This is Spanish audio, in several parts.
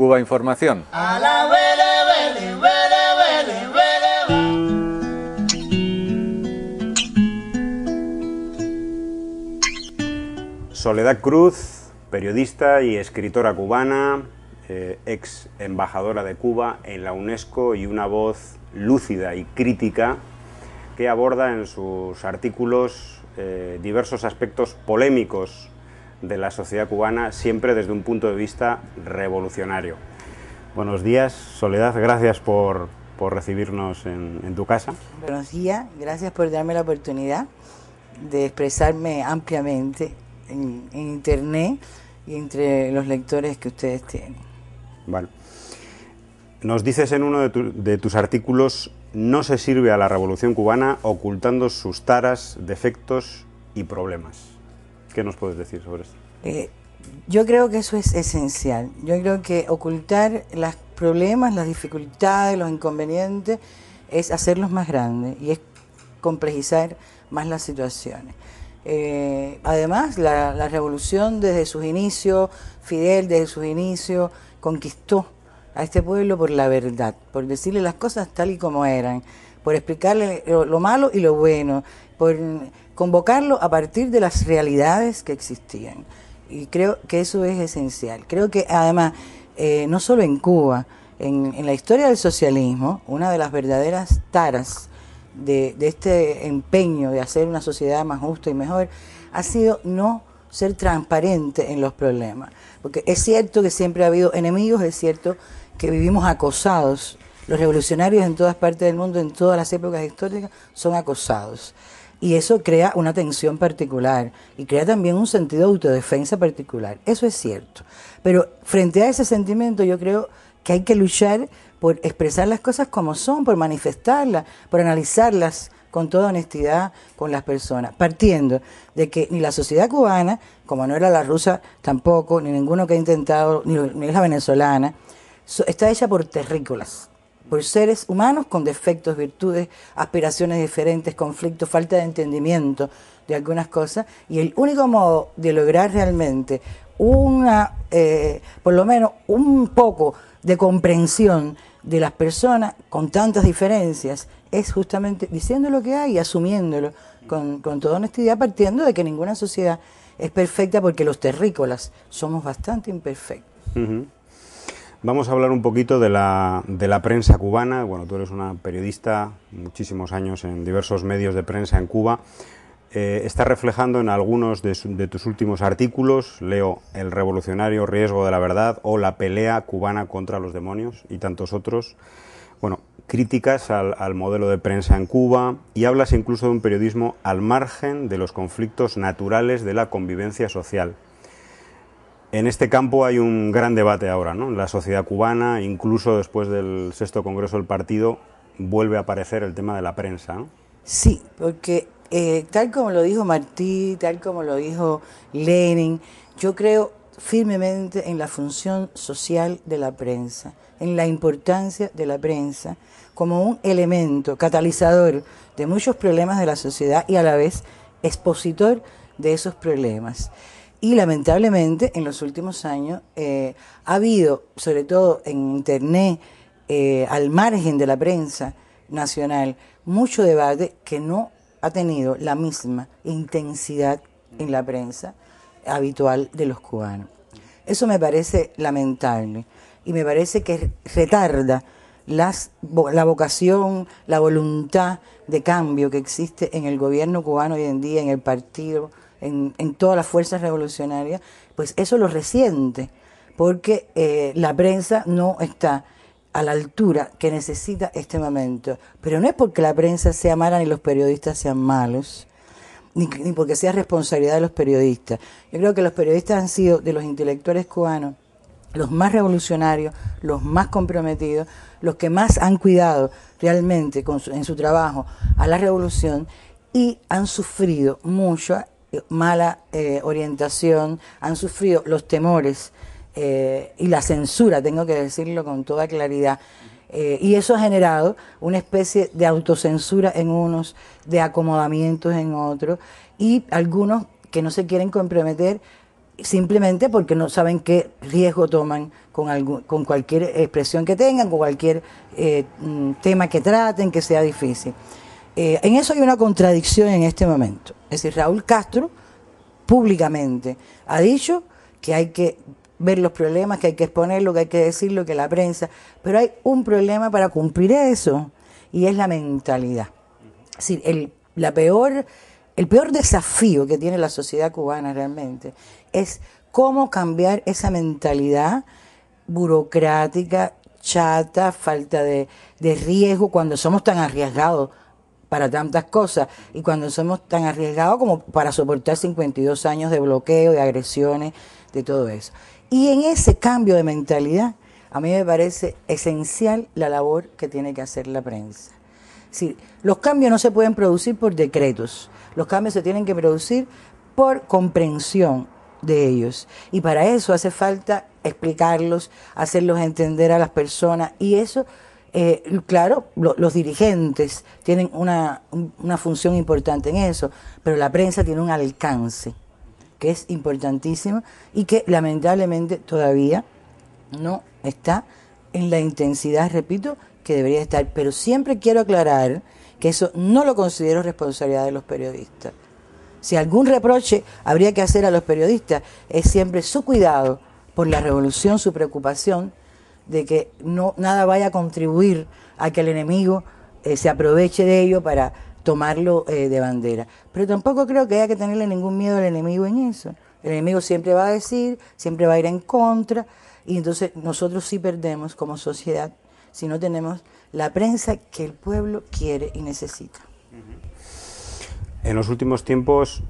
Cuba Información. Soledad Cruz, periodista y escritora cubana, eh, ex embajadora de Cuba en la UNESCO y una voz lúcida y crítica que aborda en sus artículos eh, diversos aspectos polémicos de la sociedad cubana, siempre desde un punto de vista revolucionario. Buenos días, Soledad, gracias por, por recibirnos en, tu casa. Buenos días, gracias por darme la oportunidad de expresarme ampliamente en, Internet y entre los lectores que ustedes tienen. Vale. Nos dices en uno de tus artículos, no se sirve a la revolución cubana ocultando sus taras, defectos y problemas. ¿Qué nos puedes decir sobre esto? Eh, yo creo que eso es esencial. Yo creo que ocultar los problemas, las dificultades, los inconvenientes, es hacerlos más grandes y es complejizar más las situaciones. Eh, además, la, revolución desde sus inicios, Fidel desde sus inicios, conquistó a este pueblo por la verdad, por decirle las cosas tal y como eran, por explicarle lo malo y lo bueno, por convocarlo a partir de las realidades que existían. Y creo que eso es esencial. Creo que además, eh, no solo en Cuba, en, la historia del socialismo, una de las verdaderas taras de, de este empeño de hacer una sociedad más justa y mejor ha sido no ser transparente en los problemas. Porque es cierto que siempre ha habido enemigos, es cierto que vivimos acosados. Los revolucionarios en todas partes del mundo, en todas las épocas históricas, son acosados. Y eso crea una tensión particular y crea también un sentido de autodefensa particular. Eso es cierto. Pero frente a ese sentimiento yo creo que hay que luchar por expresar las cosas como son, por manifestarlas, por analizarlas con toda honestidad con las personas, partiendo de que ni la sociedad cubana, como no era la rusa tampoco, ni ninguno que ha intentado, ni, ni la venezolana, está hecha por terrícolas por seres humanos con defectos, virtudes, aspiraciones diferentes, conflictos, falta de entendimiento de algunas cosas, y el único modo de lograr realmente una, eh, por lo menos un poco de comprensión de las personas con tantas diferencias es justamente diciendo lo que hay y asumiéndolo con, toda honestidad, partiendo de que ninguna sociedad es perfecta porque los terrícolas somos bastante imperfectos. Vamos a hablar un poquito de la, de la, prensa cubana. Bueno, tú eres una periodista, muchísimos años en diversos medios de prensa en Cuba. Eh, está reflejando en algunos de, de, tus últimos artículos, leo El revolucionario riesgo de la verdad o La pelea cubana contra los demonios y tantos otros. Bueno, críticas al, al modelo de prensa en Cuba y hablas incluso de un periodismo al margen de los conflictos naturales de la convivencia social. En este campo hay un gran debate ahora, ¿no? La sociedad cubana, incluso después del sexto congreso del partido, vuelve a aparecer el tema de la prensa, Sí, porque eh, tal como lo dijo Martí, tal como lo dijo Lenin, yo creo firmemente en la función social de la prensa, en la importancia de la prensa como un elemento catalizador de muchos problemas de la sociedad y a la vez expositor de esos problemas. Y lamentablemente en los últimos años eh, ha habido, sobre todo en Internet, eh, al margen de la prensa nacional, mucho debate que no ha tenido la misma intensidad en la prensa habitual de los cubanos. Eso me parece lamentable y me parece que retarda la vocación, la voluntad de cambio que existe en el gobierno cubano hoy en día, en el partido en, todas las fuerzas revolucionarias, pues eso lo resiente, porque eh, la prensa no está a la altura que necesita este momento. Pero no es porque la prensa sea mala ni los periodistas sean malos, ni, porque sea responsabilidad de los periodistas. Yo creo que los periodistas han sido de los intelectuales cubanos los más revolucionarios, los más comprometidos, los que más han cuidado realmente en su trabajo a la revolución y han sufrido mucho mala eh, orientación, han sufrido los temores eh, y la censura, tengo que decirlo con toda claridad. Eh, y eso ha generado una especie de autocensura en unos, de acomodamientos en otros, y algunos que no se quieren comprometer simplemente porque no saben qué riesgo toman con, con cualquier expresión que tengan, con cualquier mm, tema que traten, que sea difícil. Eh, en eso hay una contradicción en este momento. Es decir, Raúl Castro públicamente ha dicho que hay que ver los problemas, que hay que exponerlo, que hay que decirlo, que la prensa, pero hay un problema para cumplir eso y es la mentalidad. Es decir, el, la peor, el peor desafío que tiene la sociedad cubana realmente es cómo cambiar esa mentalidad burocrática, chata, falta de, de riesgo, cuando somos tan arriesgados para tantas cosas. Y cuando somos tan arriesgados como para soportar 52 años de bloqueo, de agresiones, de todo eso. Y en ese cambio de mentalidad, a mí me parece esencial la labor que tiene que hacer la prensa. Sí, los cambios no se pueden producir por decretos, los cambios se tienen que producir por comprensión de ellos. Y para eso hace falta explicarlos, hacerlos entender a las personas. Y eso eh, claro, los dirigentes tienen una, una función importante en eso, pero la prensa tiene un alcance que es importantísimo y que lamentablemente todavía no está en la intensidad, repito, que debería estar. Pero siempre quiero aclarar que eso no lo considero responsabilidad de los periodistas. Si algún reproche habría que hacer a los periodistas es siempre su cuidado por la revolución, su preocupación de que no, nada vaya a contribuir a que el enemigo eh, se aproveche de ello para tomarlo eh, de bandera. Pero tampoco creo que haya que tenerle ningún miedo al enemigo en eso. El enemigo siempre va a decir, siempre va a ir en contra, y entonces nosotros sí perdemos como sociedad si no tenemos la prensa que el pueblo quiere y necesita. En los últimos tiempos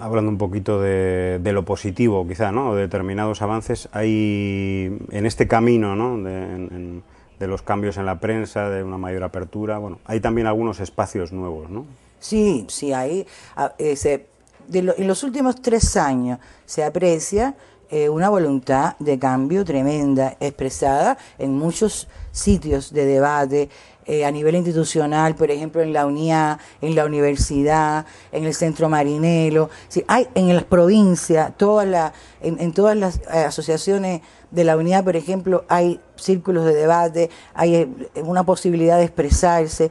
hablando un poquito de, lo positivo, quizá, ¿no? De determinados avances, hay en este camino, ¿no? De, los cambios en la prensa, de una mayor apertura, bueno, hay también algunos espacios nuevos, ¿no? Sí, sí, hay. Ah, eh, en los últimos tres años se aprecia eh, una voluntad de cambio tremenda, expresada en muchos sitios de debate, eh, a nivel institucional, por ejemplo, en la UNIA, en la universidad, en el centro marinelo, hay en las provincias, todas la, en, todas las eh, asociaciones de la unidad, por ejemplo, hay círculos de debate, hay eh, una posibilidad de expresarse.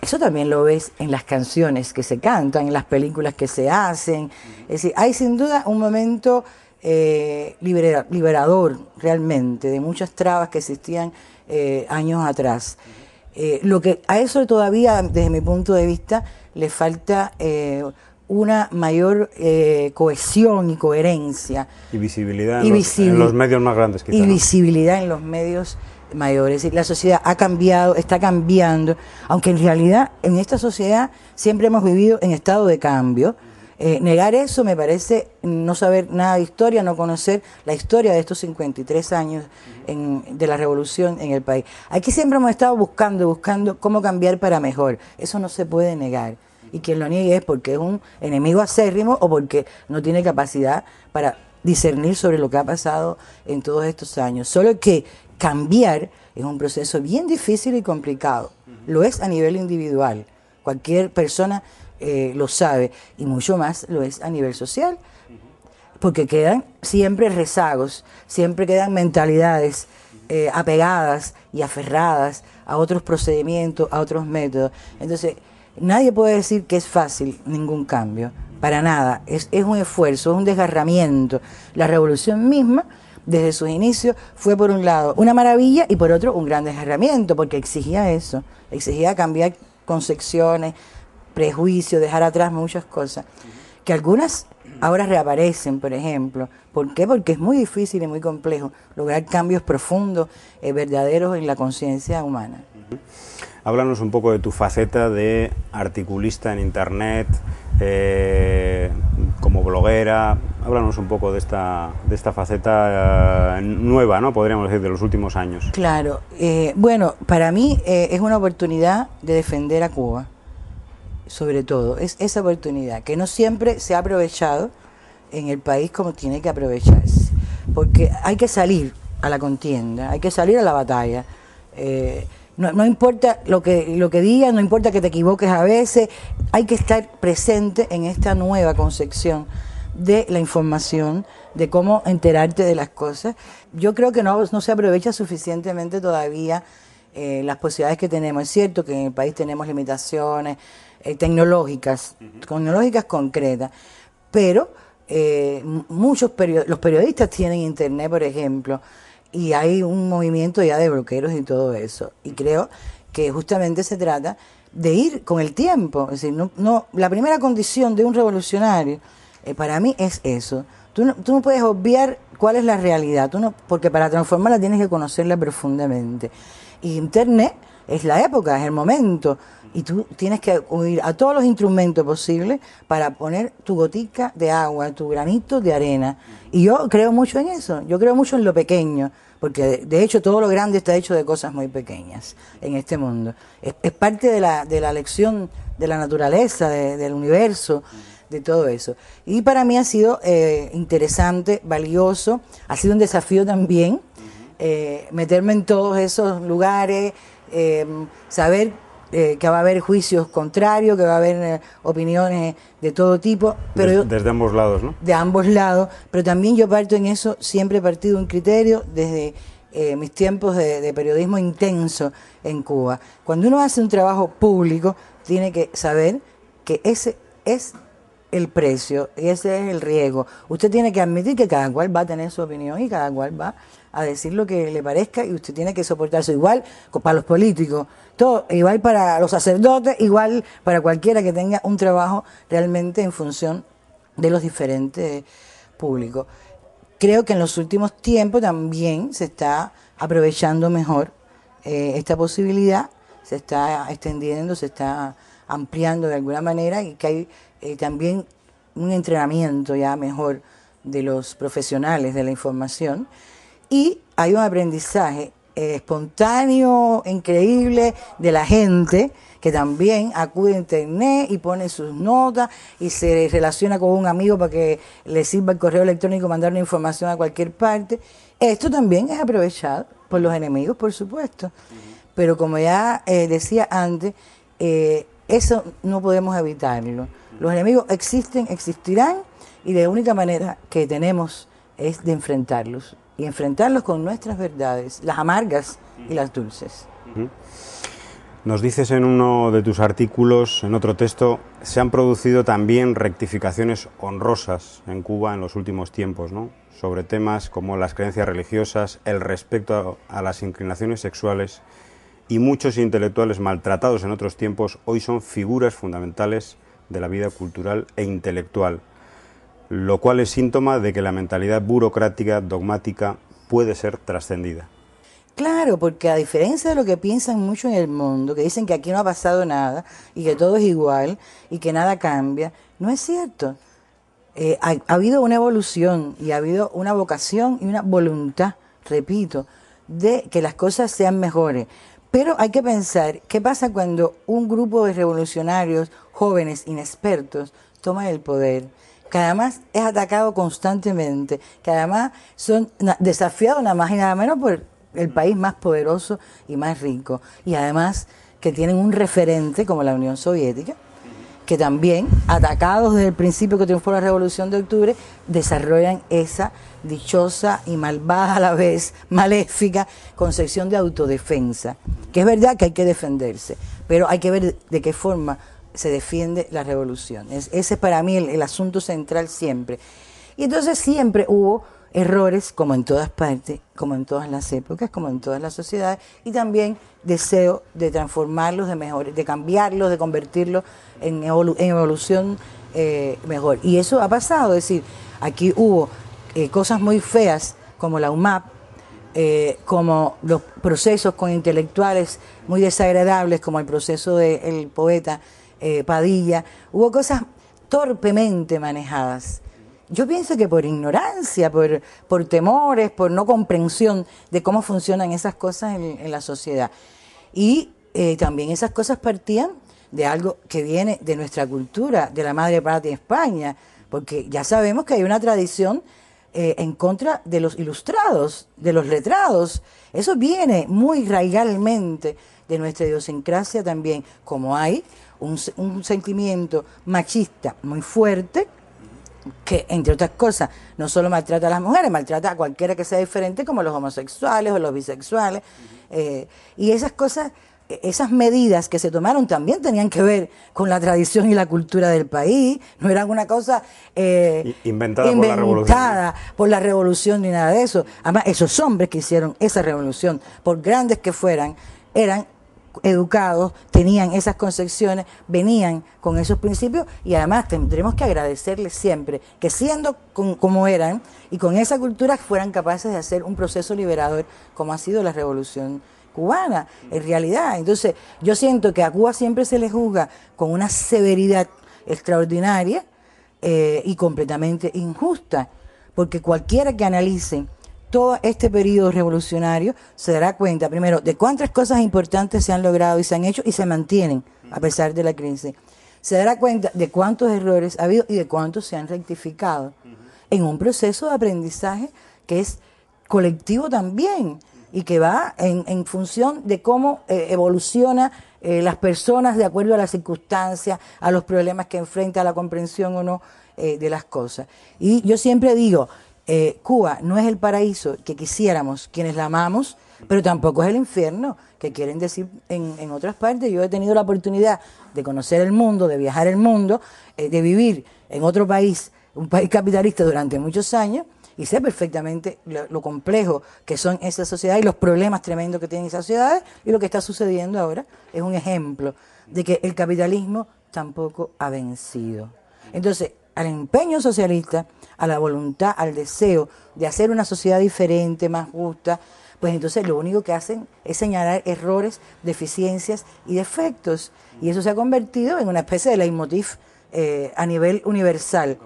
eso también lo ves en las canciones que se cantan, en las películas que se hacen. Es decir, hay sin duda un momento liberador realmente de muchas trabas que existían eh, años atrás. Eh, lo que a eso todavía, desde mi punto de vista, le falta eh, una mayor cohesión y coherencia. Y visibilidad en, los, medios más grandes, quizás. Y visibilidad en los medios mayores. la sociedad ha cambiado, está cambiando, aunque en realidad en esta sociedad siempre hemos vivido en estado de cambio. Eh, negar eso me parece no saber nada de historia, no conocer la historia de estos 53 años de la revolución en el país. Aquí siempre hemos estado buscando, buscando cómo cambiar para mejor. Eso no se puede negar. Y quien lo niegue es porque es un enemigo acérrimo o porque no tiene capacidad para discernir sobre lo que ha pasado en todos estos años. Solo que cambiar es un proceso bien difícil y complicado. Lo es a nivel individual. Cualquier persona eh, lo sabe, y mucho más lo es a nivel social, porque quedan siempre rezagos, siempre quedan mentalidades eh, apegadas y aferradas a otros procedimientos, a otros métodos. Entonces, nadie puede decir que es fácil ningún cambio, para nada, es, es un esfuerzo, es un desgarramiento. La revolución misma desde sus inicios fue por un lado una maravilla y por otro un gran desgarramiento, porque exigía eso, exigía cambiar concepciones, prejuicios, dejar atrás muchas cosas, que algunas ahora reaparecen, por ejemplo. ¿Por qué? Porque es muy difícil y muy complejo lograr cambios profundos, y eh, verdaderos en la conciencia humana. Háblanos un poco de tu faceta de articulista en Internet, eh, como bloguera. Háblanos un poco de esta, de esta faceta eh, nueva, ¿no? podríamos decir, de los últimos años. Claro. bueno, para mí es una oportunidad de defender a Cuba sobre todo, es esa oportunidad que no siempre se ha aprovechado en el país como tiene que aprovecharse. Porque hay que salir a la contienda, hay que salir a la batalla. Eh, no, importa lo que, lo que digas, no importa que te equivoques a veces, hay que estar presente en esta nueva concepción de la información, de cómo enterarte de las cosas. Yo creo que no, no se aprovecha suficientemente todavía eh, las posibilidades que tenemos. Es cierto que en el país tenemos limitaciones, eh, tecnológicas, tecnológicas concretas, pero eh, muchos los periodistas tienen internet, por ejemplo, y hay un movimiento ya de bloqueros y todo eso. Y creo que justamente se trata de ir con el tiempo. Es decir, no, la primera condición de un revolucionario eh, para mí es eso. Tú no, tú no puedes obviar cuál es la realidad, tú no, porque para transformarla tienes que conocerla profundamente. Y Internet es la época, es el momento. Y tú tienes que acudir... a todos los instrumentos posibles para poner tu gotica de agua, tu granito de arena. Y yo creo mucho en eso, yo creo mucho en lo pequeño, porque de hecho todo lo grande está hecho de cosas muy pequeñas en este mundo. Es, parte de la, de la lección de la naturaleza, del universo de todo eso. Y para mí ha sido eh, interesante, valioso, ha sido un desafío también eh, meterme en todos esos lugares, eh, saber eh, que va a haber juicios contrarios, que va a haber eh, opiniones de todo tipo. Pero desde, ambos lados, ¿no? De ambos lados. Pero también yo parto en eso, siempre he partido un criterio desde eh, mis tiempos de, de, periodismo intenso en Cuba. Cuando uno hace un trabajo público, tiene que saber que ese es el precio y ese es el riesgo. Usted tiene que admitir que cada cual va a tener su opinión y cada cual va a decir lo que le parezca y usted tiene que soportarse igual para los políticos, igual para los sacerdotes, igual para cualquiera que tenga un trabajo realmente en función de los diferentes públicos. Creo que en los últimos tiempos también se está aprovechando mejor eh, esta posibilidad, se está extendiendo, se está ampliando de alguna manera y que hay eh, también un entrenamiento ya mejor de los profesionales de la información y hay un aprendizaje eh, espontáneo, increíble de la gente que también acude a internet y pone sus notas y se relaciona con un amigo para que le sirva el correo electrónico mandar una información a cualquier parte. Esto también es aprovechado por los enemigos, por supuesto. Pero como ya eh, decía antes, eh, eso no podemos evitarlo. Los enemigos existen, existirán y la única manera que tenemos es de enfrentarlos y enfrentarlos con nuestras verdades, las amargas y las dulces. Nos dices en uno de tus artículos, en otro texto, se han producido también rectificaciones honrosas en Cuba en los últimos tiempos, ¿no? Sobre temas como las creencias religiosas, el respeto a, a las inclinaciones sexuales y muchos intelectuales maltratados en otros tiempos hoy son figuras fundamentales de la vida cultural e intelectual lo cual es síntoma de que la mentalidad burocrática, dogmática, puede ser trascendida. Claro, porque a diferencia de lo que piensan mucho en el mundo, que dicen que aquí no ha pasado nada y que todo es igual y que nada cambia, no es cierto. Eh, ha, ha habido una evolución y ha habido una vocación y una voluntad, repito, de que las cosas sean mejores. Pero hay que pensar qué pasa cuando un grupo de revolucionarios jóvenes inexpertos toma el poder que además es atacado constantemente, que además son desafiados nada más y nada menos por el país más poderoso y más rico, y además que tienen un referente como la Unión Soviética, que también, atacados desde el principio que triunfó la Revolución de Octubre, desarrollan esa dichosa y malvada a la vez, maléfica concepción de autodefensa, que es verdad que hay que defenderse, pero hay que ver de qué forma se defiende la revolución. ese es para mí el, asunto central siempre. Y entonces siempre hubo errores, como en todas partes, como en todas las épocas, como en todas las sociedades, y también deseo de transformarlos, de mejores, de cambiarlos, de convertirlos en, en evolución eh, mejor. Y eso ha pasado, es decir, aquí hubo eh, cosas muy feas como la UMAP, eh, como los procesos con intelectuales muy desagradables, como el proceso del poeta eh, Padilla, hubo cosas torpemente manejadas. Yo pienso que por ignorancia, por, por temores, por no comprensión de cómo funcionan esas cosas en, la sociedad. Y eh, también esas cosas partían de algo que viene de nuestra cultura, de la madre patria España, porque ya sabemos que hay una tradición eh, en contra de los ilustrados, de los letrados. Eso viene muy raigalmente... de nuestra idiosincrasia también, como hay un, sentimiento machista muy fuerte que, entre otras cosas, no solo maltrata a las mujeres, maltrata a cualquiera que sea diferente, como los homosexuales o los bisexuales. Eh, y esas cosas, esas medidas que se tomaron también tenían que ver con la tradición y la cultura del país, no eran una cosa eh, inventada, por, la por, la revolución ni nada de eso. Además, esos hombres que hicieron esa revolución, por grandes que fueran, eran educados, tenían esas concepciones, venían con esos principios y además tendremos que agradecerles siempre que siendo como eran y con esa cultura fueran capaces de hacer un proceso liberador como ha sido la revolución cubana, en realidad. Entonces, yo siento que a Cuba siempre se le juzga con una severidad extraordinaria eh, y completamente injusta, porque cualquiera que analice todo este periodo revolucionario se dará cuenta, primero, de cuántas cosas importantes se han logrado y se han hecho y se mantienen a pesar de la crisis. Se dará cuenta de cuántos errores ha habido y de cuántos se han rectificado en un proceso de aprendizaje que es colectivo también y que va en, función de cómo eh, evoluciona eh, las personas de acuerdo a las circunstancias, a los problemas que enfrenta, a la comprensión o no eh, de las cosas. Y yo siempre digo, eh, Cuba no es el paraíso que quisiéramos quienes la amamos, pero tampoco es el infierno que quieren decir en, en otras partes. Yo he tenido la oportunidad de conocer el mundo, de viajar el mundo, eh, de vivir en otro país, un país capitalista durante muchos años, y sé perfectamente lo, lo, complejo que son esas sociedades y los problemas tremendos que tienen esas sociedades. Y lo que está sucediendo ahora es un ejemplo de que el capitalismo tampoco ha vencido. Entonces, al empeño socialista, a la voluntad, al deseo de hacer una sociedad diferente, más justa, pues entonces lo único que hacen es señalar errores, deficiencias y defectos. Y eso se ha convertido en una especie de leitmotiv eh, a nivel universal.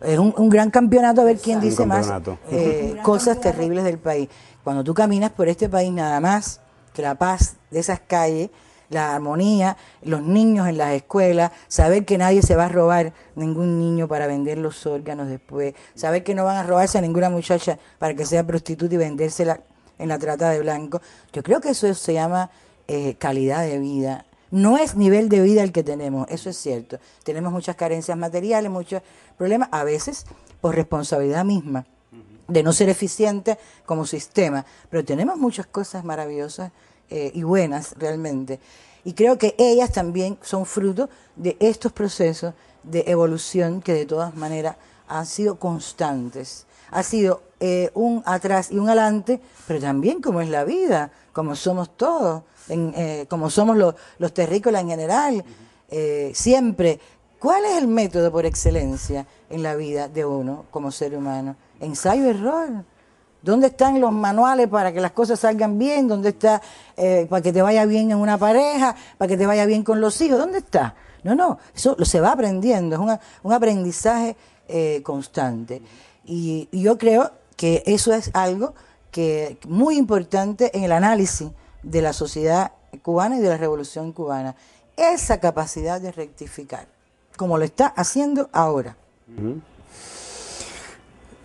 Es un, gran campeonato a ver quién dice más eh, cosas terribles del país. Cuando tú caminas por este país nada más que la paz de esas calles, la armonía, los niños en las escuelas, saber que nadie se va a robar ningún niño para vender los órganos después, saber que no van a robarse a ninguna muchacha para que sea prostituta y vendérsela en la trata de blanco. Yo creo que eso se llama eh, calidad de vida. No es nivel de vida el que tenemos, eso es cierto. Tenemos muchas carencias materiales, muchos problemas, a veces por responsabilidad misma de no ser eficiente como sistema, pero tenemos muchas cosas maravillosas eh, y buenas realmente. Y creo que ellas también son fruto de estos procesos de evolución que de todas maneras han sido constantes. Ha sido eh, un atrás y un adelante, pero también como es la vida, como somos todos, eh, como somos los, terrícolas en general, eh, siempre. ¿Cuál es el método por excelencia en la vida de uno como ser humano? Ensayo-error ¿Dónde están los manuales para que las cosas salgan bien? ¿Dónde está eh, para que te vaya bien en una pareja? ¿Para que te vaya bien con los hijos? ¿Dónde está? No, no, eso se va aprendiendo, es un aprendizaje eh, constante. Y, yo creo que eso es algo que muy importante en el análisis de la sociedad cubana y de la revolución cubana. Esa capacidad de rectificar, como lo está haciendo ahora.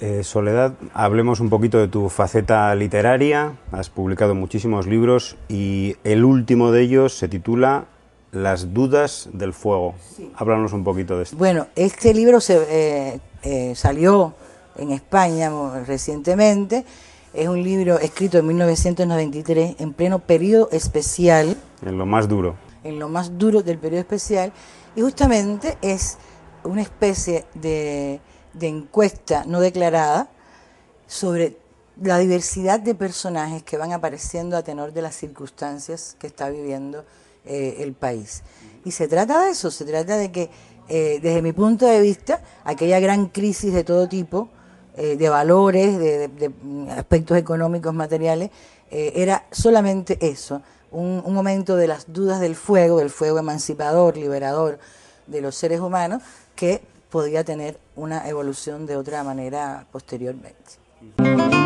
Eh, Soledad, hablemos un poquito de tu faceta literaria. Has publicado muchísimos libros y el último de ellos se titula Las dudas del fuego. Háblanos un poquito de esto. Bueno, este libro se, eh, eh, salió en España recientemente. Es un libro escrito en 1993, en pleno periodo especial. En lo más duro. En lo más duro del periodo especial. Y justamente es una especie de de encuesta no declarada sobre la diversidad de personajes que van apareciendo a tenor de las circunstancias que está viviendo eh, el país. Y se trata de eso, se trata de que, eh, desde mi punto de vista, aquella gran crisis de todo tipo, eh, de valores, de, mm, aspectos económicos, materiales, era solamente eso, un, un momento de las dudas del fuego, del fuego emancipador, liberador de los seres humanos, que podía tener una evolución de otra manera posteriormente.